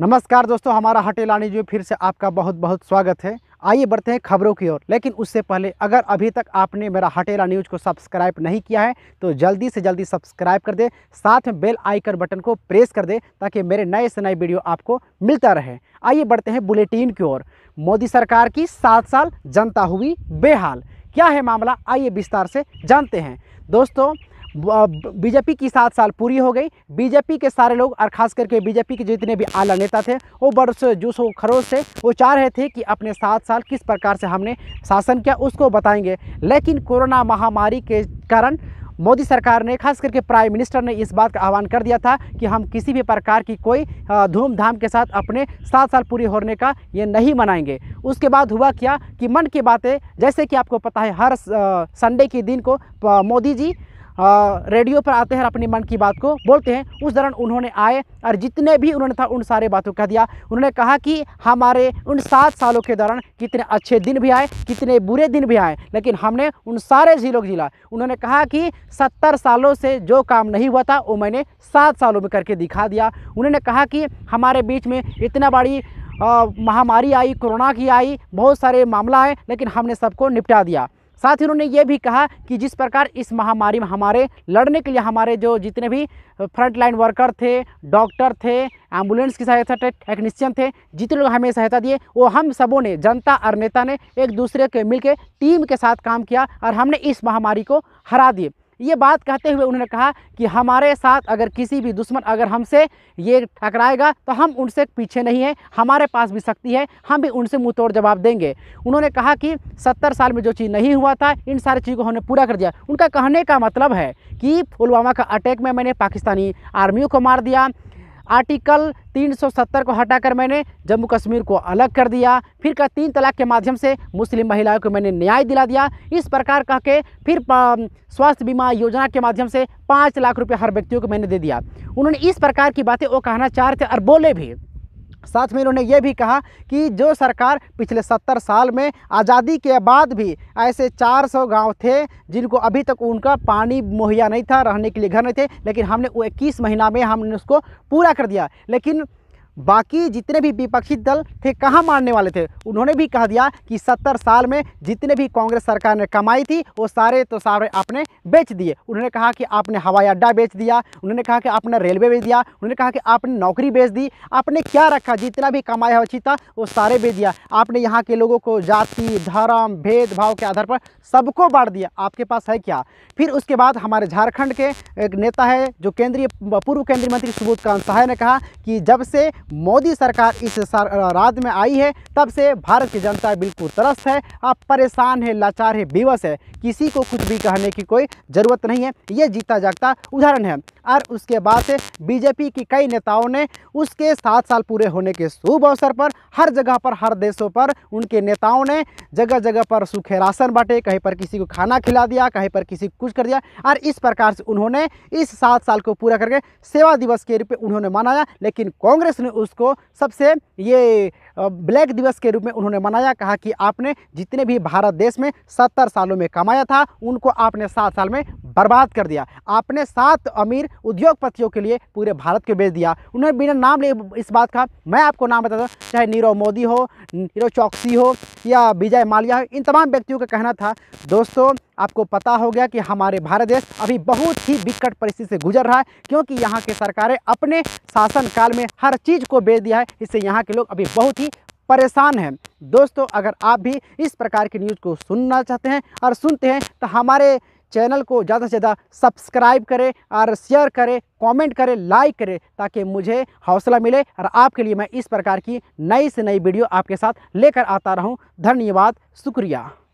नमस्कार दोस्तों हमारा हटेलानी जी फिर से आपका बहुत बहुत स्वागत है आइए बढ़ते हैं खबरों की ओर लेकिन उससे पहले अगर अभी तक आपने मेरा हटेला न्यूज़ को सब्सक्राइब नहीं किया है तो जल्दी से जल्दी सब्सक्राइब कर दे साथ में बेल आइकन बटन को प्रेस कर दे ताकि मेरे नए से नए वीडियो आपको मिलता रहे आइए बढ़ते हैं बुलेटिन की ओर मोदी सरकार की सात साल जनता हुई बेहाल क्या है मामला आइए विस्तार से जानते हैं दोस्तों बीजेपी की सात साल पूरी हो गई बीजेपी के सारे लोग और खास करके बीजेपी के जितने भी आला नेता थे वो बड़ से व खरोश थे वो चाह रहे थे कि अपने सात साल किस प्रकार से हमने शासन किया उसको बताएंगे लेकिन कोरोना महामारी के कारण मोदी सरकार ने खास करके प्राइम मिनिस्टर ने इस बात का आह्वान कर दिया था कि हम किसी भी प्रकार की कोई धूमधाम के साथ अपने सात साल पूरे होने का ये नहीं मनाएंगे उसके बाद हुआ क्या कि मन की बातें जैसे कि आपको पता है हर संडे के दिन को मोदी जी रेडियो पर आते हैं और अपनी मन की बात को बोलते हैं उस दौरान उन्होंने आए और जितने भी उन्होंने था उन सारे बातों का दिया उन्होंने कहा कि हमारे उन सात सालों के दौरान कितने अच्छे दिन भी आए कितने बुरे दिन भी आए लेकिन हमने उन सारे जिलों को जिला उन्होंने कहा कि सत्तर सालों से जो काम नहीं हुआ था वो मैंने सात सालों में करके दिखा दिया उन्होंने कहा कि हमारे बीच में इतना बड़ी महामारी आई कोरोना की आई बहुत सारे मामला आए लेकिन हमने सबको निपटा दिया साथ ही उन्होंने ये भी कहा कि जिस प्रकार इस महामारी में हमारे लड़ने के लिए हमारे जो जितने भी फ्रंटलाइन वर्कर थे डॉक्टर थे एम्बुलेंस की सहायता टेक्नीशियन थे जितने लोग हमें सहायता दिए वो हम सबों ने जनता और नेता ने एक दूसरे के मिलके टीम के साथ काम किया और हमने इस महामारी को हरा दिए ये बात कहते हुए उन्होंने कहा कि हमारे साथ अगर किसी भी दुश्मन अगर हमसे ये टकराएगा तो हम उनसे पीछे नहीं हैं हमारे पास भी शक्ति है हम भी उनसे मुँह तोड़ जवाब देंगे उन्होंने कहा कि सत्तर साल में जो चीज़ नहीं हुआ था इन सारी चीज़ को हमने पूरा कर दिया उनका कहने का मतलब है कि पुलवामा का अटैक में मैंने पाकिस्तानी आर्मियों को मार दिया आर्टिकल 370 को हटाकर मैंने जम्मू कश्मीर को अलग कर दिया फिर का तीन तलाक के माध्यम से मुस्लिम महिलाओं को मैंने न्याय दिला दिया इस प्रकार कह के फिर स्वास्थ्य बीमा योजना के माध्यम से पाँच लाख रुपये हर व्यक्तियों को मैंने दे दिया उन्होंने इस प्रकार की बातें वो कहना चाह रहे थे और बोले भी साथ में इन्होंने ये भी कहा कि जो सरकार पिछले सत्तर साल में आज़ादी के बाद भी ऐसे 400 गांव थे जिनको अभी तक उनका पानी मुहैया नहीं था रहने के लिए घर नहीं थे लेकिन हमने वो इक्कीस महीना में हमने उसको पूरा कर दिया लेकिन बाकी जितने भी विपक्षी दल थे कहाँ मारने वाले थे उन्होंने भी कह दिया कि सत्तर साल में जितने भी कांग्रेस सरकार ने कमाई थी वो सारे तो सारे आपने बेच दिए उन्होंने कहा कि आपने हवाई अड्डा बेच दिया उन्होंने कहा कि आपने रेलवे बेच दिया उन्होंने कहा कि आपने नौकरी बेच दी आपने क्या रखा जितना भी कमाया हुआ चीता वो सारे बेच दिया आपने यहाँ के लोगों को जाति धर्म भेदभाव के आधार पर सबको बांट दिया आपके पास है क्या फिर उसके बाद हमारे झारखंड के एक नेता है जो केंद्रीय पूर्व केंद्रीय मंत्री सुबोध कांत सहाय ने कहा कि जब से मोदी सरकार इस राज्य में आई है तब से भारत की जनता बिल्कुल त्रस्त है आप परेशान है लाचार है बेवस है किसी को कुछ भी कहने की कोई ज़रूरत नहीं है ये जीता जागता उदाहरण है और उसके बाद से बीजेपी की कई नेताओं ने उसके सात साल पूरे होने के शुभ अवसर पर हर जगह पर हर देशों पर उनके नेताओं ने जगह जगह पर सूखे राशन बांटे कहीं पर किसी को खाना खिला दिया कहीं पर किसी को कुछ कर दिया और इस प्रकार से उन्होंने इस सात साल को पूरा करके सेवा दिवस के रूप में उन्होंने मनाया लेकिन कांग्रेस ने उसको सबसे ये ब्लैक दिवस के रूप में उन्होंने मनाया कहा कि आपने जितने भी भारत देश में सत्तर सालों में कमाया था उनको आपने सात साल में बर्बाद कर दिया आपने सात अमीर उद्योगपतियों के लिए पूरे भारत को बेच दिया उन्होंने बिना नाम ले इस बात का मैं आपको नाम बताता चाहे नीरव मोदी हो नीरव चौकसी हो या विजय माल्या हो इन तमाम व्यक्तियों का कहना था दोस्तों आपको पता हो गया कि हमारे भारत देश अभी बहुत ही विकट परिस्थिति से गुजर रहा है क्योंकि यहाँ की सरकारें अपने शासनकाल में हर चीज़ को बेच दिया है इससे यहाँ के लोग अभी बहुत ही परेशान हैं दोस्तों अगर आप भी इस प्रकार की न्यूज़ को सुनना चाहते हैं और सुनते हैं तो हमारे चैनल को ज़्यादा से ज़्यादा सब्सक्राइब करें और शेयर करें कमेंट करें लाइक करें ताकि मुझे हौसला मिले और आपके लिए मैं इस प्रकार की नई से नई वीडियो आपके साथ लेकर आता रहूं धन्यवाद शुक्रिया